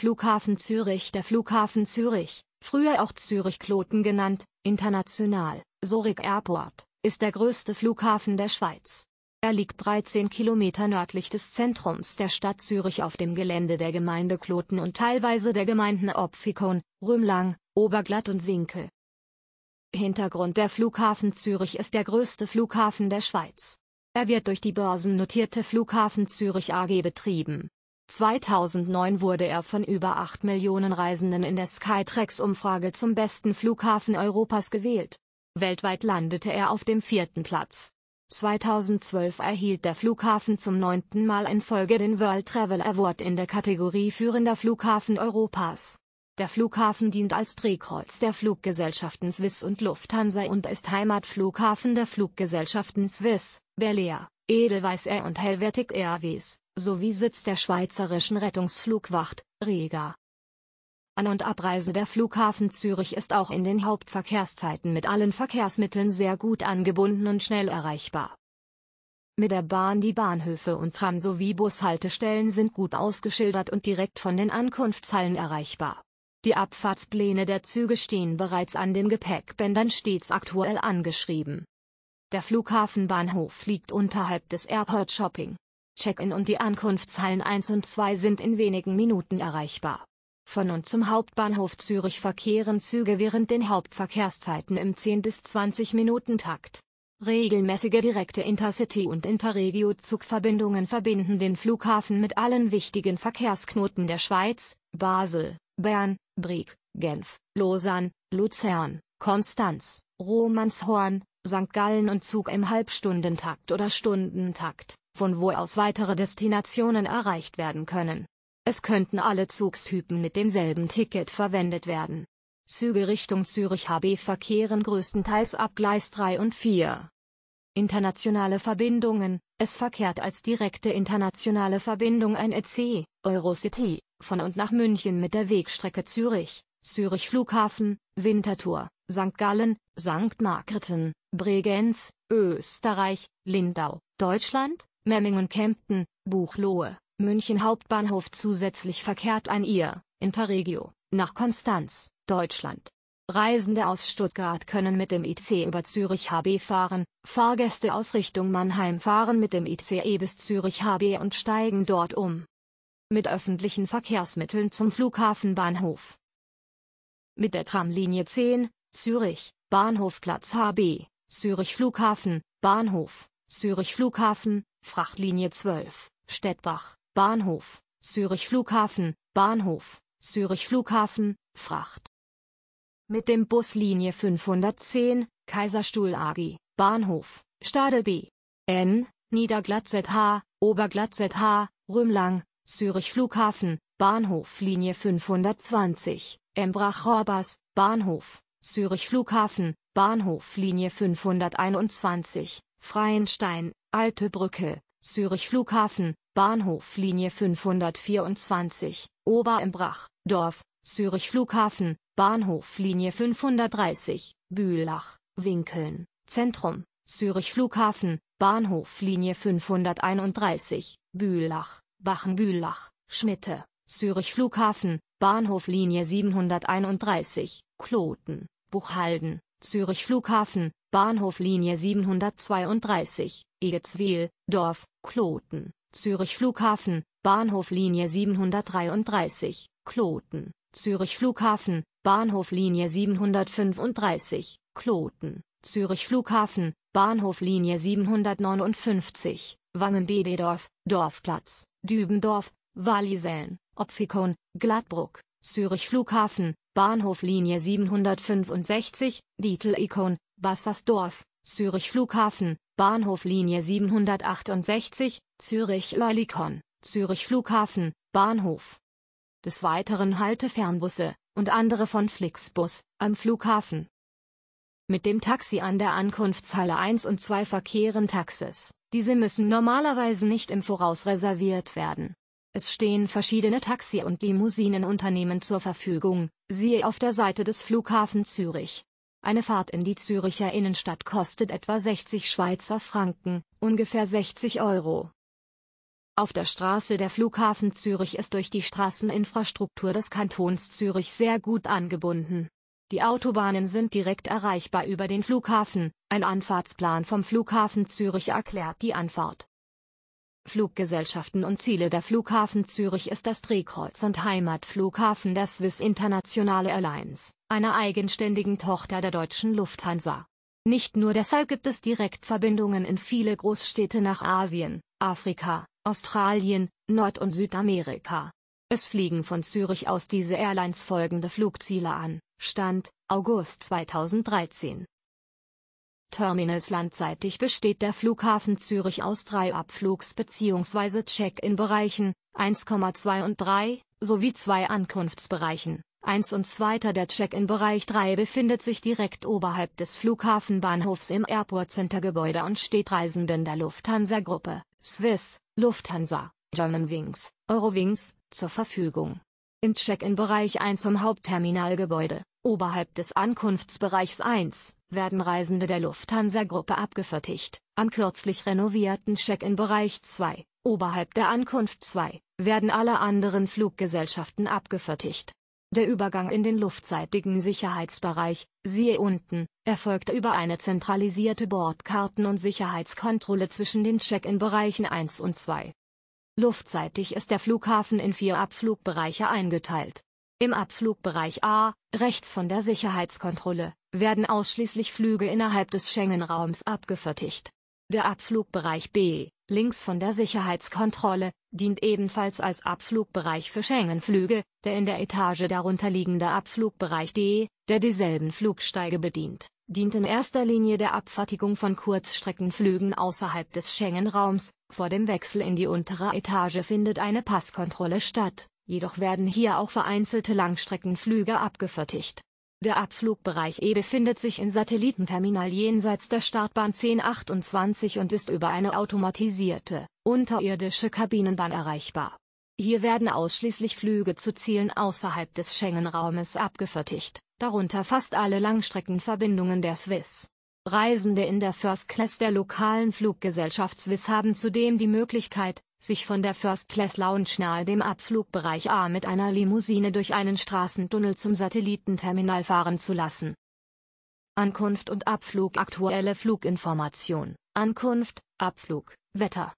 Flughafen Zürich Der Flughafen Zürich, früher auch Zürich-Kloten genannt, international, Zurich Airport, ist der größte Flughafen der Schweiz. Er liegt 13 Kilometer nördlich des Zentrums der Stadt Zürich auf dem Gelände der Gemeinde Kloten und teilweise der Gemeinden Opfikon, Römlang, Oberglatt und Winkel. Hintergrund Der Flughafen Zürich ist der größte Flughafen der Schweiz. Er wird durch die börsennotierte Flughafen Zürich AG betrieben 2009 wurde er von über 8 Millionen Reisenden in der Skytrax-Umfrage zum besten Flughafen Europas gewählt. Weltweit landete er auf dem vierten Platz. 2012 erhielt der Flughafen zum neunten Mal in Folge den World Travel Award in der Kategorie Führender Flughafen Europas. Der Flughafen dient als Drehkreuz der Fluggesellschaften Swiss und Lufthansa und ist Heimatflughafen der Fluggesellschaften Swiss, Bel Edelweiß-Air und Helvetic Airways, sowie Sitz der Schweizerischen Rettungsflugwacht, Rega. An- und Abreise der Flughafen Zürich ist auch in den Hauptverkehrszeiten mit allen Verkehrsmitteln sehr gut angebunden und schnell erreichbar. Mit der Bahn die Bahnhöfe und Tram sowie Bushaltestellen sind gut ausgeschildert und direkt von den Ankunftshallen erreichbar. Die Abfahrtspläne der Züge stehen bereits an den Gepäckbändern stets aktuell angeschrieben der Flughafenbahnhof liegt unterhalb des Airport Shopping. Check-in und die Ankunftshallen 1 und 2 sind in wenigen Minuten erreichbar. Von und zum Hauptbahnhof Zürich verkehren Züge während den Hauptverkehrszeiten im 10 bis 20 Minuten Takt. Regelmäßige direkte Intercity- und Interregio-Zugverbindungen verbinden den Flughafen mit allen wichtigen Verkehrsknoten der Schweiz, Basel, Bern, Brieg, Genf, Lausanne, Luzern, Konstanz, Romanshorn, St. Gallen und Zug im Halbstundentakt oder Stundentakt, von wo aus weitere Destinationen erreicht werden können. Es könnten alle Zugstypen mit demselben Ticket verwendet werden. Züge Richtung Zürich HB verkehren größtenteils ab Gleis 3 und 4. Internationale Verbindungen, es verkehrt als direkte internationale Verbindung ein EC, Eurocity, von und nach München mit der Wegstrecke Zürich, Zürich Flughafen, Winterthur, St. Gallen, St. Margrethen, Bregenz, Österreich, Lindau, Deutschland, Memmingen Kempten, Buchlohe, München Hauptbahnhof zusätzlich verkehrt ein IR, Interregio, nach Konstanz, Deutschland. Reisende aus Stuttgart können mit dem ICE über Zürich HB fahren, Fahrgäste aus Richtung Mannheim fahren mit dem ICE bis Zürich HB und steigen dort um. Mit öffentlichen Verkehrsmitteln zum Flughafenbahnhof mit der Tramlinie 10, Zürich, Bahnhofplatz HB, Zürich Flughafen, Bahnhof, Zürich Flughafen, Frachtlinie 12, Stettbach, Bahnhof, Zürich Flughafen, Bahnhof, Zürich Flughafen, Fracht. Mit dem Bus Linie 510, Kaiserstuhl AG, Bahnhof, Stade B. N, Niederglatt ZH, Oberglatt ZH, Rümlang, Zürich Flughafen, Bahnhof Linie 520, embrach horbas Bahnhof, Zürich Flughafen, Bahnhof Linie 521, Freienstein, Alte Brücke, Zürich Flughafen, Bahnhof Linie 524, Oberembrach, Dorf, Zürich Flughafen, Bahnhof Linie 530, Bülach, Winkeln, Zentrum, Zürich Flughafen, Bahnhof Linie 531, Bülach, Bachenbülach, Schmitte, Zürich Flughafen, Bahnhof Linie 731, Kloten, Buchhalden, Zürich Flughafen, Bahnhof Linie 732, Egetswil, Dorf, Kloten, Zürich Flughafen, Bahnhof Linie 733, Kloten, Zürich Flughafen, Bahnhof Linie 735, Kloten, Zürich Flughafen, Bahnhof Linie 759, Wangenbededorf, Dorfplatz, Dübendorf, Wallisellen, Opfikon, Gladbruck, Zürich Flughafen, Bahnhof Linie 765, Dietl ikon Bassersdorf, Zürich Flughafen, Bahnhof Linie 768, Zürich Leulikon, Zürich Flughafen, Bahnhof. Des Weiteren halte Fernbusse und andere von Flixbus am Flughafen. Mit dem Taxi an der Ankunftshalle 1 und 2 verkehren Taxis. Diese müssen normalerweise nicht im Voraus reserviert werden. Es stehen verschiedene Taxi- und Limousinenunternehmen zur Verfügung, siehe auf der Seite des Flughafen Zürich. Eine Fahrt in die Züricher Innenstadt kostet etwa 60 Schweizer Franken, ungefähr 60 Euro. Auf der Straße der Flughafen Zürich ist durch die Straßeninfrastruktur des Kantons Zürich sehr gut angebunden. Die Autobahnen sind direkt erreichbar über den Flughafen, ein Anfahrtsplan vom Flughafen Zürich erklärt die Anfahrt. Fluggesellschaften und Ziele der Flughafen Zürich ist das Drehkreuz und Heimatflughafen der Swiss Internationale Airlines, einer eigenständigen Tochter der deutschen Lufthansa. Nicht nur deshalb gibt es Direktverbindungen in viele Großstädte nach Asien, Afrika, Australien, Nord- und Südamerika. Es fliegen von Zürich aus diese Airlines folgende Flugziele an, Stand, August 2013, Terminals landseitig besteht der Flughafen Zürich aus drei Abflugs- bzw. Check-in-Bereichen, 1,2 und 3, sowie zwei Ankunftsbereichen. 1 und 2. Der Check-in-Bereich 3 befindet sich direkt oberhalb des Flughafenbahnhofs im Airport Center Gebäude und steht Reisenden der Lufthansa-Gruppe, Swiss, Lufthansa, Germanwings, Eurowings, zur Verfügung. Im Check-in-Bereich 1 im Hauptterminalgebäude Oberhalb des Ankunftsbereichs 1 werden Reisende der Lufthansa-Gruppe abgefertigt. Am kürzlich renovierten Check-in-Bereich 2, oberhalb der Ankunft 2, werden alle anderen Fluggesellschaften abgefertigt. Der Übergang in den luftzeitigen Sicherheitsbereich, siehe unten, erfolgt über eine zentralisierte Bordkarten- und Sicherheitskontrolle zwischen den Check-in-Bereichen 1 und 2. Luftzeitig ist der Flughafen in vier Abflugbereiche eingeteilt. Im Abflugbereich A, rechts von der Sicherheitskontrolle, werden ausschließlich Flüge innerhalb des Schengen-Raums abgefertigt. Der Abflugbereich B, links von der Sicherheitskontrolle, dient ebenfalls als Abflugbereich für Schengen-Flüge, der in der Etage darunter liegende Abflugbereich D, der dieselben Flugsteige bedient, dient in erster Linie der Abfertigung von Kurzstreckenflügen außerhalb des Schengen-Raums, vor dem Wechsel in die untere Etage findet eine Passkontrolle statt jedoch werden hier auch vereinzelte Langstreckenflüge abgefertigt. Der Abflugbereich E befindet sich im Satellitenterminal jenseits der Startbahn 1028 und ist über eine automatisierte, unterirdische Kabinenbahn erreichbar. Hier werden ausschließlich Flüge zu Zielen außerhalb des Schengen-Raumes abgefertigt, darunter fast alle Langstreckenverbindungen der Swiss. Reisende in der First Class der lokalen Fluggesellschaft Swiss haben zudem die Möglichkeit, sich von der First Class Lounge nahe dem Abflugbereich A mit einer Limousine durch einen Straßentunnel zum Satellitenterminal fahren zu lassen. Ankunft und Abflug Aktuelle Fluginformation, Ankunft, Abflug, Wetter.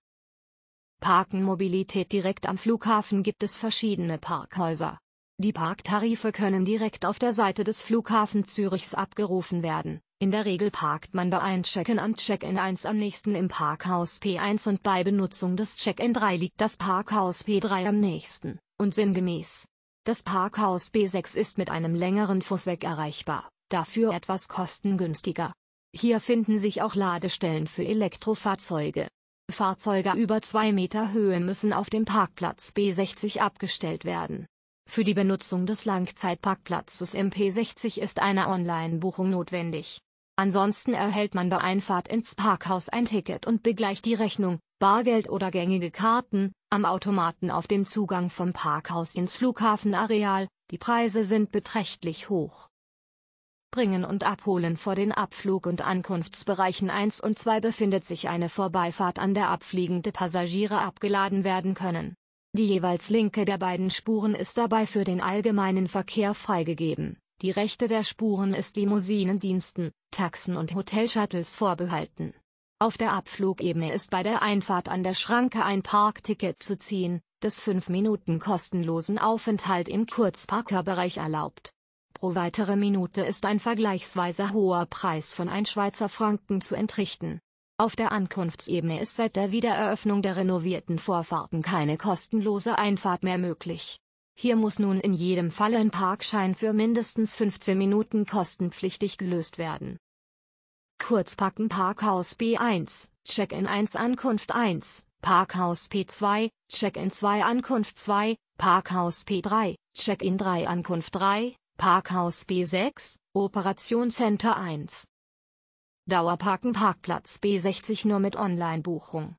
Parken Mobilität Direkt am Flughafen gibt es verschiedene Parkhäuser. Die Parktarife können direkt auf der Seite des Flughafen Zürichs abgerufen werden in der Regel parkt man bei Einchecken am Check-in 1 am nächsten im Parkhaus P1 und bei Benutzung des Check-in 3 liegt das Parkhaus P3 am nächsten, und sinngemäß. Das Parkhaus B6 ist mit einem längeren Fußweg erreichbar, dafür etwas kostengünstiger. Hier finden sich auch Ladestellen für Elektrofahrzeuge. Fahrzeuge über 2 Meter Höhe müssen auf dem Parkplatz B60 abgestellt werden. Für die Benutzung des Langzeitparkplatzes im P60 ist eine Online-Buchung notwendig. Ansonsten erhält man bei Einfahrt ins Parkhaus ein Ticket und begleicht die Rechnung, Bargeld oder gängige Karten, am Automaten auf dem Zugang vom Parkhaus ins Flughafenareal, die Preise sind beträchtlich hoch. Bringen und Abholen vor den Abflug- und Ankunftsbereichen 1 und 2 befindet sich eine Vorbeifahrt, an der abfliegende Passagiere abgeladen werden können. Die jeweils linke der beiden Spuren ist dabei für den allgemeinen Verkehr freigegeben. Die Rechte der Spuren ist Limousinendiensten, Taxen und Hotelshuttles vorbehalten. Auf der Abflugebene ist bei der Einfahrt an der Schranke ein Parkticket zu ziehen, das 5 Minuten kostenlosen Aufenthalt im Kurzparkerbereich erlaubt. Pro weitere Minute ist ein vergleichsweise hoher Preis von 1 Schweizer Franken zu entrichten. Auf der Ankunftsebene ist seit der Wiedereröffnung der renovierten Vorfahrten keine kostenlose Einfahrt mehr möglich. Hier muss nun in jedem Fall ein Parkschein für mindestens 15 Minuten kostenpflichtig gelöst werden. Kurzpacken Parkhaus B1, Check-in 1 Ankunft 1, Parkhaus P2, Check-in 2 Ankunft 2, Parkhaus P3, Check-in 3 Ankunft 3, Parkhaus B6, Operation Center 1. Dauerparken Parkplatz B60 nur mit Online-Buchung.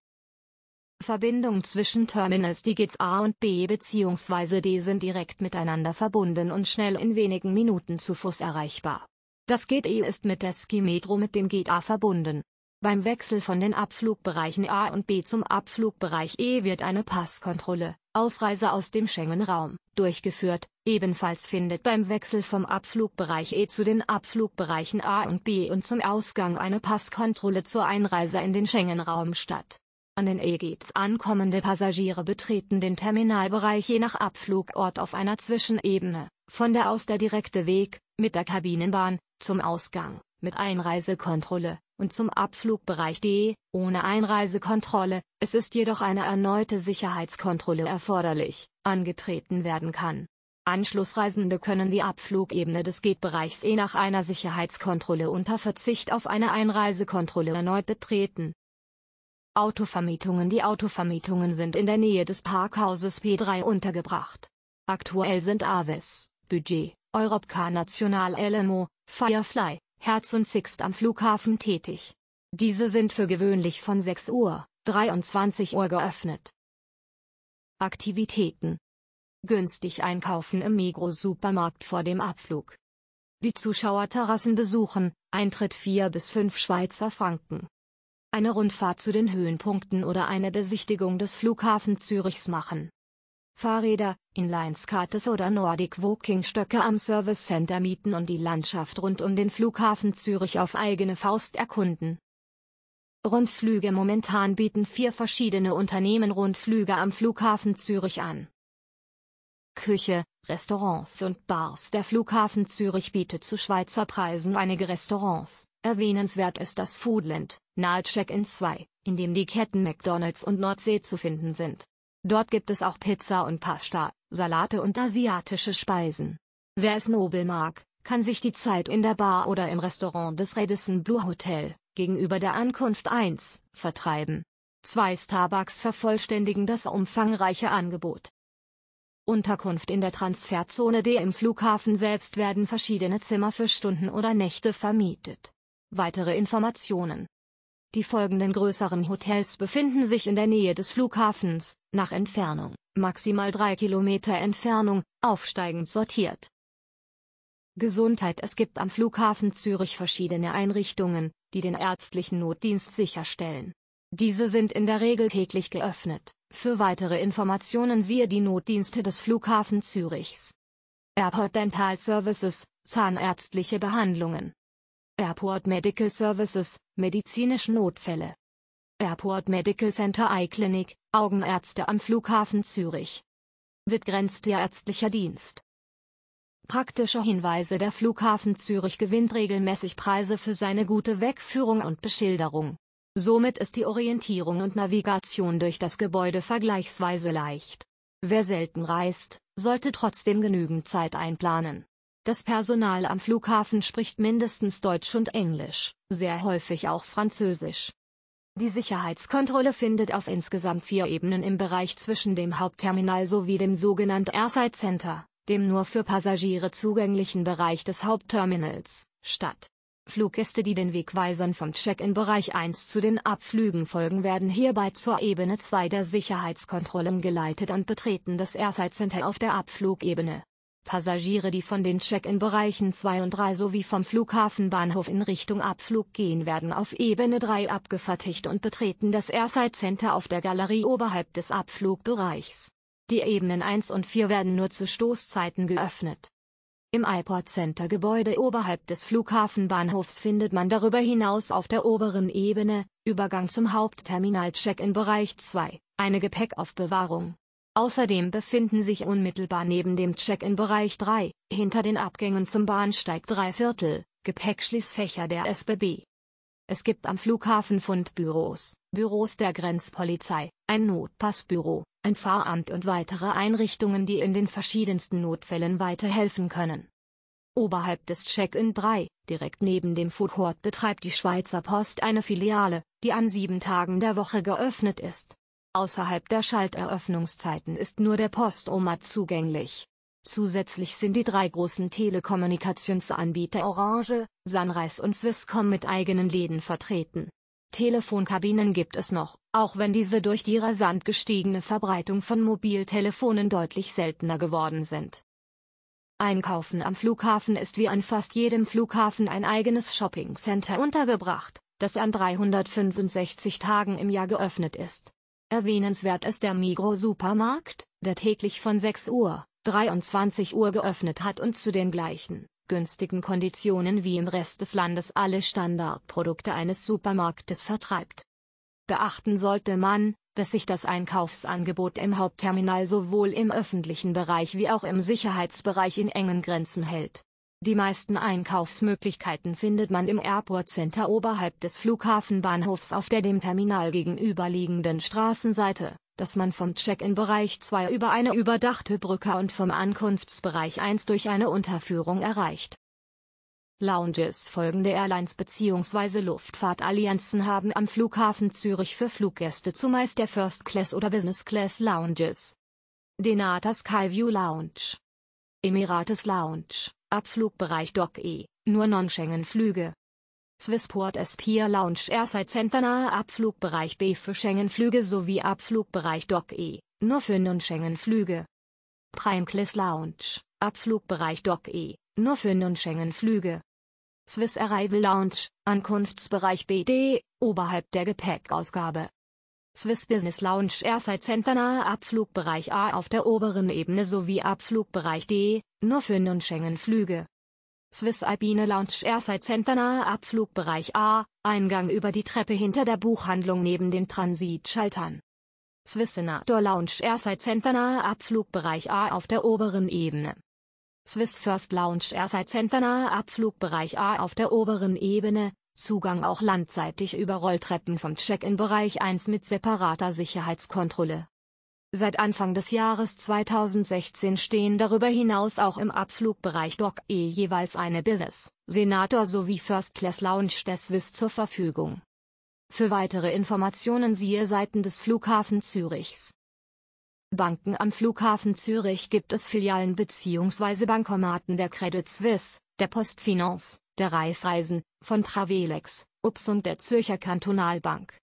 Verbindung zwischen Terminals Die Gates A und B bzw. D sind direkt miteinander verbunden und schnell in wenigen Minuten zu Fuß erreichbar. Das Gate E ist mit der Ski Metro mit dem Gate A verbunden. Beim Wechsel von den Abflugbereichen A und B zum Abflugbereich E wird eine Passkontrolle, Ausreise aus dem Schengen-Raum, durchgeführt. Ebenfalls findet beim Wechsel vom Abflugbereich E zu den Abflugbereichen A und B und zum Ausgang eine Passkontrolle zur Einreise in den Schengen-Raum statt. An den E-Gates ankommende Passagiere betreten den Terminalbereich je nach Abflugort auf einer Zwischenebene, von der aus der direkte Weg, mit der Kabinenbahn, zum Ausgang, mit Einreisekontrolle, und zum Abflugbereich D, ohne Einreisekontrolle, es ist jedoch eine erneute Sicherheitskontrolle erforderlich, angetreten werden kann. Anschlussreisende können die Abflugebene des Gate-Bereichs je nach einer Sicherheitskontrolle unter Verzicht auf eine Einreisekontrolle erneut betreten. Autovermietungen Die Autovermietungen sind in der Nähe des Parkhauses P3 untergebracht. Aktuell sind Aves, Budget, Europcar National LMO, Firefly, Herz und Sixt am Flughafen tätig. Diese sind für gewöhnlich von 6 Uhr, 23 Uhr geöffnet. Aktivitäten Günstig einkaufen im Migros-Supermarkt vor dem Abflug. Die Zuschauerterrassen besuchen, Eintritt 4 bis 5 Schweizer Franken eine Rundfahrt zu den Höhenpunkten oder eine Besichtigung des Flughafens Zürichs machen. Fahrräder, inline oder Nordic Walking-Stöcke am Service Center mieten und die Landschaft rund um den Flughafen Zürich auf eigene Faust erkunden. Rundflüge Momentan bieten vier verschiedene Unternehmen Rundflüge am Flughafen Zürich an. Küche, Restaurants und Bars Der Flughafen Zürich bietet zu Schweizer Preisen einige Restaurants, erwähnenswert ist das Foodland nahe Check-in 2, in dem die Ketten McDonald's und Nordsee zu finden sind. Dort gibt es auch Pizza und Pasta, Salate und asiatische Speisen. Wer es nobel mag, kann sich die Zeit in der Bar oder im Restaurant des Redison Blue Hotel, gegenüber der Ankunft 1, vertreiben. Zwei Starbucks vervollständigen das umfangreiche Angebot. Unterkunft in der Transferzone D im Flughafen selbst werden verschiedene Zimmer für Stunden oder Nächte vermietet. Weitere Informationen die folgenden größeren Hotels befinden sich in der Nähe des Flughafens, nach Entfernung, maximal 3 Kilometer Entfernung, aufsteigend sortiert. Gesundheit Es gibt am Flughafen Zürich verschiedene Einrichtungen, die den ärztlichen Notdienst sicherstellen. Diese sind in der Regel täglich geöffnet. Für weitere Informationen siehe die Notdienste des Flughafen Zürichs. Airport Dental Services, zahnärztliche Behandlungen. Airport Medical Services, medizinische Notfälle. Airport Medical Center Eye Clinic, Augenärzte am Flughafen Zürich. Wird grenzt der ärztlicher Dienst. Praktische Hinweise Der Flughafen Zürich gewinnt regelmäßig Preise für seine gute Wegführung und Beschilderung. Somit ist die Orientierung und Navigation durch das Gebäude vergleichsweise leicht. Wer selten reist, sollte trotzdem genügend Zeit einplanen. Das Personal am Flughafen spricht mindestens Deutsch und Englisch, sehr häufig auch Französisch. Die Sicherheitskontrolle findet auf insgesamt vier Ebenen im Bereich zwischen dem Hauptterminal sowie dem sogenannten Airside Center, dem nur für Passagiere zugänglichen Bereich des Hauptterminals, statt. Fluggäste, die den Wegweisern vom Check-in-Bereich 1 zu den Abflügen folgen, werden hierbei zur Ebene 2 der Sicherheitskontrollen geleitet und betreten das Airside Center auf der Abflugebene. Passagiere die von den Check-in-Bereichen 2 und 3 sowie vom Flughafenbahnhof in Richtung Abflug gehen werden auf Ebene 3 abgefertigt und betreten das Airside Center auf der Galerie oberhalb des Abflugbereichs. Die Ebenen 1 und 4 werden nur zu Stoßzeiten geöffnet. Im iPort Center Gebäude oberhalb des Flughafenbahnhofs findet man darüber hinaus auf der oberen Ebene, Übergang zum Hauptterminal Check-in Bereich 2, eine Gepäckaufbewahrung. Außerdem befinden sich unmittelbar neben dem Check-in-Bereich 3, hinter den Abgängen zum Bahnsteig 3 Viertel, Gepäckschließfächer der SBB. Es gibt am Flughafen Fundbüros, Büros der Grenzpolizei, ein Notpassbüro, ein Fahramt und weitere Einrichtungen, die in den verschiedensten Notfällen weiterhelfen können. Oberhalb des Check-in 3, direkt neben dem Food Court betreibt die Schweizer Post eine Filiale, die an sieben Tagen der Woche geöffnet ist. Außerhalb der Schalteröffnungszeiten ist nur der Postomat zugänglich. Zusätzlich sind die drei großen Telekommunikationsanbieter Orange, Sunrise und Swisscom mit eigenen Läden vertreten. Telefonkabinen gibt es noch, auch wenn diese durch die rasant gestiegene Verbreitung von Mobiltelefonen deutlich seltener geworden sind. Einkaufen am Flughafen ist wie an fast jedem Flughafen ein eigenes Shoppingcenter untergebracht, das an 365 Tagen im Jahr geöffnet ist. Erwähnenswert ist der Migros-Supermarkt, der täglich von 6 Uhr, 23 Uhr geöffnet hat und zu den gleichen, günstigen Konditionen wie im Rest des Landes alle Standardprodukte eines Supermarktes vertreibt. Beachten sollte man, dass sich das Einkaufsangebot im Hauptterminal sowohl im öffentlichen Bereich wie auch im Sicherheitsbereich in engen Grenzen hält die meisten Einkaufsmöglichkeiten findet man im Airport Center oberhalb des Flughafenbahnhofs auf der dem Terminal gegenüberliegenden Straßenseite, das man vom Check-in-Bereich 2 über eine überdachte Brücke und vom Ankunftsbereich 1 durch eine Unterführung erreicht. Lounges folgende Airlines bzw. Luftfahrtallianzen haben am Flughafen Zürich für Fluggäste zumeist der First Class oder Business Class Lounges. Denata Skyview Lounge Emirates Lounge Abflugbereich Dock E, nur Non-Schengen-Flüge. Swissport Espia Lounge Airside Center nahe Abflugbereich B für Schengen-Flüge sowie Abflugbereich Dock E, nur für Non-Schengen-Flüge. Primeclis Lounge, Abflugbereich Dock E, nur für Non-Schengen-Flüge. Swiss Arrival Lounge, Ankunftsbereich BD, oberhalb der Gepäckausgabe. Swiss Business Lounge Airside Center nahe Abflugbereich A auf der oberen Ebene sowie Abflugbereich D, nur für Non-Schengen-Flüge. Swiss Alpine Lounge Airside Center nahe Abflugbereich A, Eingang über die Treppe hinter der Buchhandlung neben den Transitschaltern. Swiss Senator Lounge Airside Center nahe Abflugbereich A auf der oberen Ebene. Swiss First Lounge Airside Center nahe Abflugbereich A auf der oberen Ebene, Zugang auch landseitig über Rolltreppen vom Check-in-Bereich 1 mit separater Sicherheitskontrolle. Seit Anfang des Jahres 2016 stehen darüber hinaus auch im Abflugbereich Doc E jeweils eine Business, Senator sowie First Class Lounge Swiss zur Verfügung. Für weitere Informationen siehe Seiten des Flughafen Zürichs. Banken am Flughafen Zürich gibt es Filialen bzw. Bankomaten der Credit Suisse, der Postfinance, der Raiffeisen, von Travelex, UPS und der Zürcher Kantonalbank.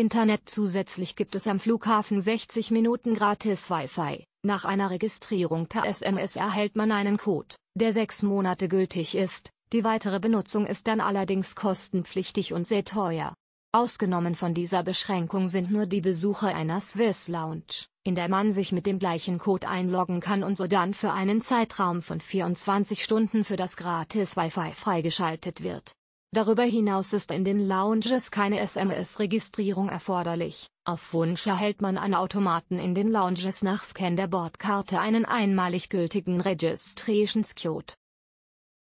Internet zusätzlich gibt es am Flughafen 60 Minuten gratis Wi-Fi. Nach einer Registrierung per SMS erhält man einen Code, der sechs Monate gültig ist. Die weitere Benutzung ist dann allerdings kostenpflichtig und sehr teuer. Ausgenommen von dieser Beschränkung sind nur die Besucher einer Swiss Lounge, in der man sich mit dem gleichen Code einloggen kann und so dann für einen Zeitraum von 24 Stunden für das gratis Wi-Fi freigeschaltet wird. Darüber hinaus ist in den Lounges keine SMS-Registrierung erforderlich. Auf Wunsch erhält man an Automaten in den Lounges nach Scan der Bordkarte einen einmalig gültigen Registration Code.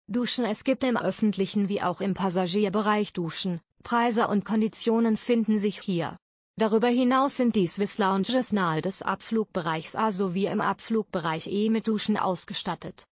Duschen Es gibt im öffentlichen wie auch im Passagierbereich Duschen, Preise und Konditionen finden sich hier. Darüber hinaus sind die Swiss Lounges nahe des Abflugbereichs A sowie im Abflugbereich E mit Duschen ausgestattet.